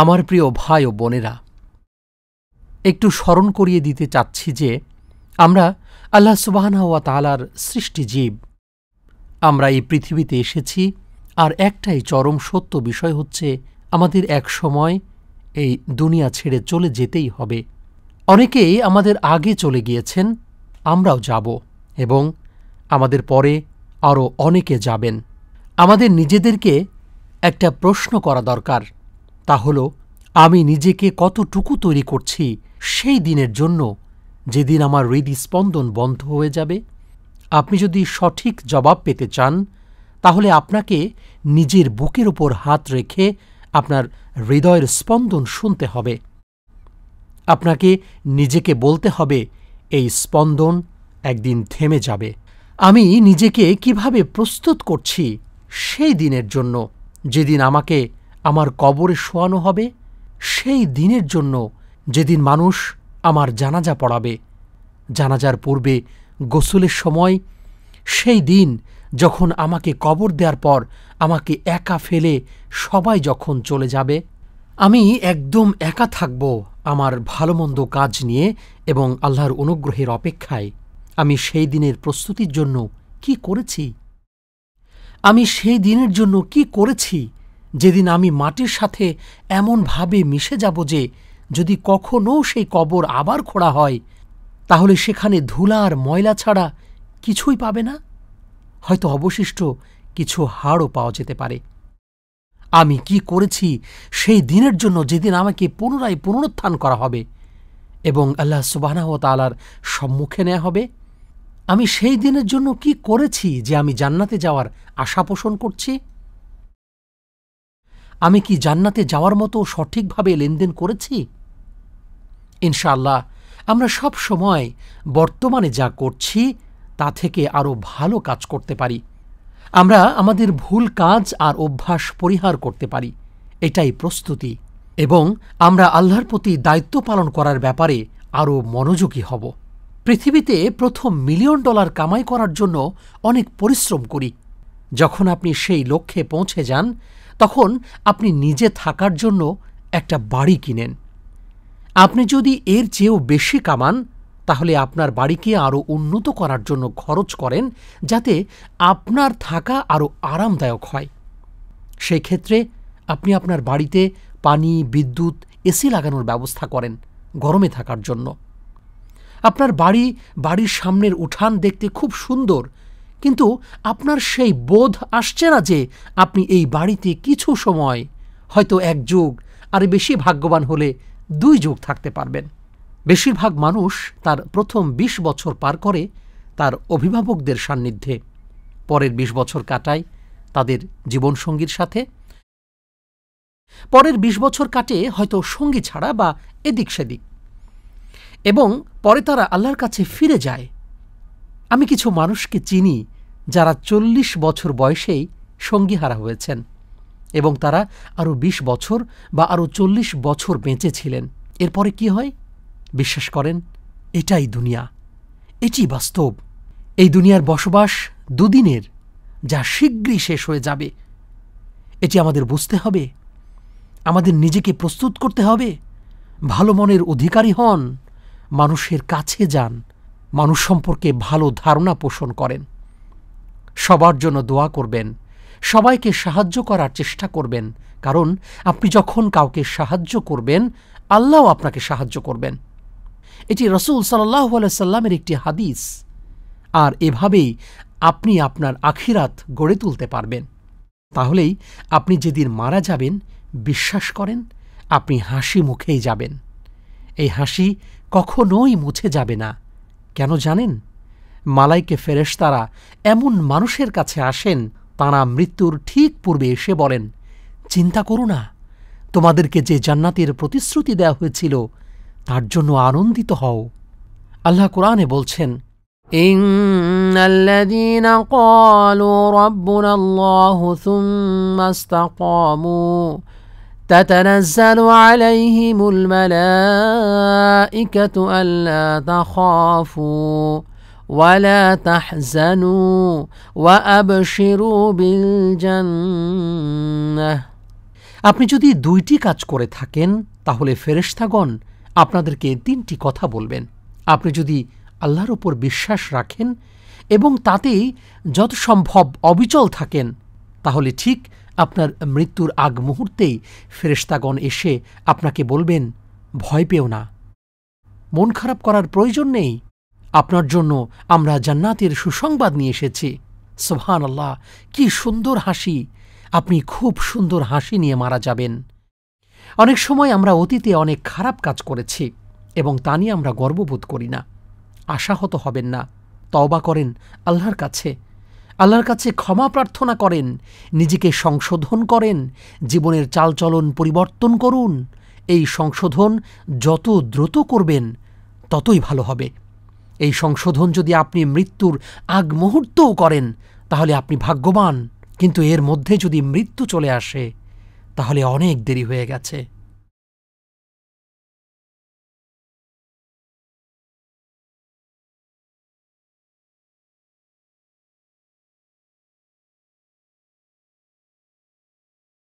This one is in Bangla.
আমার প্রিয় ভাই ও বোনেরা একটু স্মরণ করিয়ে দিতে চাচ্ছি যে আমরা আল্লাহ সুবাহানা ওয়া তালার সৃষ্টিজীব আমরা এই পৃথিবীতে এসেছি আর একটাই চরম সত্য বিষয় হচ্ছে আমাদের এক সময় এই দুনিয়া ছেড়ে চলে যেতেই হবে অনেকেই আমাদের আগে চলে গিয়েছেন আমরাও যাব এবং আমাদের পরে আরও অনেকে যাবেন আমাদের নিজেদেরকে একটা প্রশ্ন করা দরকার তা হল আমি নিজেকে কতটুকু তৈরি করছি সেই দিনের জন্য যেদিন আমার হৃদস্পন্দন বন্ধ হয়ে যাবে আপনি যদি সঠিক জবাব পেতে চান তাহলে আপনাকে নিজের বুকের ওপর হাত রেখে আপনার হৃদয়ের স্পন্দন শুনতে হবে আপনাকে নিজেকে বলতে হবে এই স্পন্দন একদিন থেমে যাবে আমি নিজেকে কিভাবে প্রস্তুত করছি সেই দিনের জন্য যেদিন আমাকে আমার কবরে শোয়ানো হবে সেই দিনের জন্য যেদিন মানুষ আমার জানাজা পড়াবে জানাজার পূর্বে গোসলের সময় সেই দিন যখন আমাকে কবর দেওয়ার পর আমাকে একা ফেলে সবাই যখন চলে যাবে আমি একদম একা থাকব আমার ভালোমন্দ কাজ নিয়ে এবং আল্লাহর অনুগ্রহের অপেক্ষায় আমি সেই দিনের প্রস্তুতির জন্য কি করেছি আমি সেই দিনের জন্য কি করেছি যেদিন আমি মাটির সাথে এমনভাবে মিশে যাব যে যদি কখনও সেই কবর আবার খোঁড়া হয় তাহলে সেখানে ধুলা আর ময়লা ছাড়া কিছুই পাবে না হয়তো অবশিষ্ট কিছু হাড়ও পাওয়া যেতে পারে আমি কি করেছি সেই দিনের জন্য যেদিন আমাকে পুনরায় পুনরুত্থান করা হবে এবং আল্লাহ সুবাহ তালার সম্মুখে নেওয়া হবে আমি সেই দিনের জন্য কি করেছি যে আমি জান্নাতে যাওয়ার আশা পোষণ করছি আমি কি জান্নাতে যাওয়ার মতো সঠিকভাবে লেনদেন করেছি ইনশাআল্লাহ আমরা সব সময় বর্তমানে যা করছি তা থেকে আরও ভালো কাজ করতে পারি আমরা আমাদের ভুল কাজ আর অভ্যাস পরিহার করতে পারি এটাই প্রস্তুতি এবং আমরা আল্লাহর প্রতি দায়িত্ব পালন করার ব্যাপারে আরও মনোযোগী হব পৃথিবীতে প্রথম মিলিয়ন ডলার কামাই করার জন্য অনেক পরিশ্রম করি যখন আপনি সেই লক্ষ্যে পৌঁছে যান তখন আপনি নিজে থাকার জন্য একটা বাড়ি কিনেন আপনি যদি এর চেয়েও বেশি কামান তাহলে আপনার বাড়িকে আরও উন্নত করার জন্য খরচ করেন যাতে আপনার থাকা আরও আরামদায়ক হয় সেই ক্ষেত্রে আপনি আপনার বাড়িতে পানি বিদ্যুৎ এসি লাগানোর ব্যবস্থা করেন গরমে থাকার জন্য আপনার বাড়ি বাড়ির সামনের উঠান দেখতে খুব সুন্দর কিন্তু আপনার সেই বোধ আসছে না যে আপনি এই বাড়িতে কিছু সময় হয়তো এক যুগ আর বেশি ভাগ্যবান হলে দুই যুগ থাকতে পারবেন বেশিরভাগ মানুষ তার প্রথম ২০ বছর পার করে তার অভিভাবকদের সান্নিধ্যে পরের ২০ বছর কাটায় তাদের জীবনসঙ্গীর সাথে পরের ২০ বছর কাটে হয়তো সঙ্গী ছাড়া বা এদিক সেদিক এবং পরে তারা আল্লাহর কাছে ফিরে যায় আমি কিছু মানুষকে চিনি যারা চল্লিশ বছর বয়সেই সঙ্গীহারা হয়েছেন এবং তারা আরও ২০ বছর বা আরও চল্লিশ বছর বেঁচে ছিলেন এরপরে কি হয় বিশ্বাস করেন এটাই দুনিয়া এটি বাস্তব এই দুনিয়ার বসবাস দুদিনের যা শীঘ্রই শেষ হয়ে যাবে এটি আমাদের বুঝতে হবে আমাদের নিজেকে প্রস্তুত করতে হবে ভালো মনের অধিকারী হন মানুষের কাছে যান মানুষ সম্পর্কে ভালো ধারণা পোষণ করেন সবার জন্য দোয়া করবেন সবাইকে সাহায্য করার চেষ্টা করবেন কারণ আপনি যখন কাউকে সাহায্য করবেন আল্লাহ আপনাকে সাহায্য করবেন এটি রসুল সাল্লাহ আলাইসাল্লামের একটি হাদিস আর এভাবেই আপনি আপনার আখিরাত গড়ে তুলতে পারবেন তাহলেই আপনি যেদিন মারা যাবেন বিশ্বাস করেন আপনি হাসি মুখেই যাবেন এই হাসি কখনোই মুছে যাবে না কেন জানেন মালাইকে ফেরেশতারা এমন মানুষের কাছে আসেন তাঁরা মৃত্যুর ঠিক পূর্বে এসে বলেন চিন্তা করো না তোমাদেরকে যে জান্নাতের প্রতিশ্রুতি দেওয়া হয়েছিল তার জন্য আনন্দিত হও আল্লাহ কোরআনে বলছেন إن الذين قالوا ربنا الله تتنزل عليهم الملائكة ألا تخافوا ولا تحزنوا وأبشروا بالجنة আপনি যদি দুইটি কাজ করে থাকেন তাহলে ফেরেশতাগণ আপনাদেরকে তিনটি কথা বলবেন আপনি যদি আল্লাহর ওপর বিশ্বাস রাখেন এবং তাতেই যত সম্ভব অবিচল থাকেন তাহলে ঠিক আপনার মৃত্যুর আগ মুহূর্তেই ফেরেশতাগণ এসে আপনাকে বলবেন ভয় পেও না মন খারাপ করার প্রয়োজন নেই আপনার জন্য আমরা জান্নাতের সুসংবাদ নিয়ে এসেছি সোহান আল্লাহ কি সুন্দর হাসি আপনি খুব সুন্দর হাসি নিয়ে মারা যাবেন অনেক সময় আমরা অতীতে অনেক খারাপ কাজ করেছি এবং তা নিয়ে আমরা গর্ববোধ করি না আশাহত হবেন না তওবা করেন আল্লাহর কাছে আল্লাহর কাছে ক্ষমা প্রার্থনা করেন নিজেকে সংশোধন করেন জীবনের চালচলন পরিবর্তন করুন এই সংশোধন যত দ্রুত করবেন ততই ভালো হবে এই সংশোধন যদি আপনি মৃত্যুর আগ মুহূর্তও করেন তাহলে আপনি ভাগ্যবান কিন্তু এর মধ্যে যদি মৃত্যু চলে আসে তাহলে অনেক দেরি হয়ে গেছে